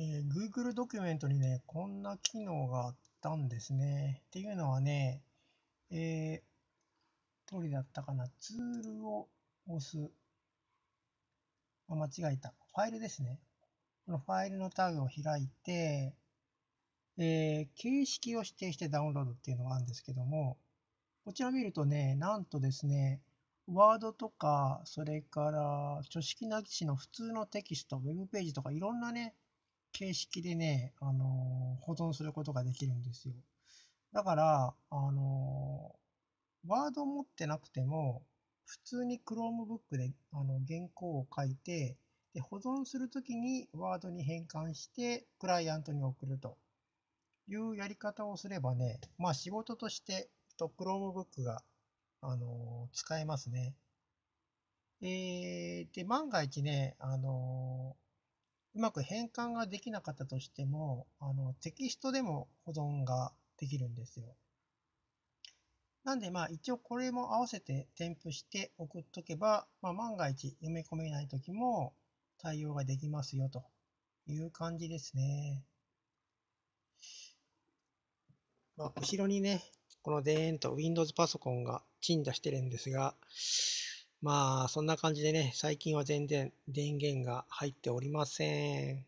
えー、Google ドキュメントにね、こんな機能があったんですね。っていうのはね、えー、どれだったかな、ツールを押す。あ、間違えた。ファイルですね。このファイルのタグを開いて、えー、形式を指定してダウンロードっていうのがあるんですけども、こちら見るとね、なんとですね、ワードとか、それから書式なきしの普通のテキスト、ウェブページとかいろんなね、形式でね、あの、保存することができるんですよ。だから、あの、ワードを持ってなくても、普通に Chromebook であの原稿を書いて、で保存するときにワードに変換して、クライアントに送るというやり方をすればね、まあ仕事として、と Chromebook が、あの使えますね。えー、で、万が一ね、あのうまく変換ができなかったとしても、あのテキストでも保存ができるんですよ。なんでまあ一応これも合わせて添付して送っとけば、まあ、万が一読み込めない時も対応ができますよという感じですね。まあ、後ろにね、このデーンと Windows パソコンが鎮座してるんですが、まあ、そんな感じでね、最近は全然電源が入っておりません。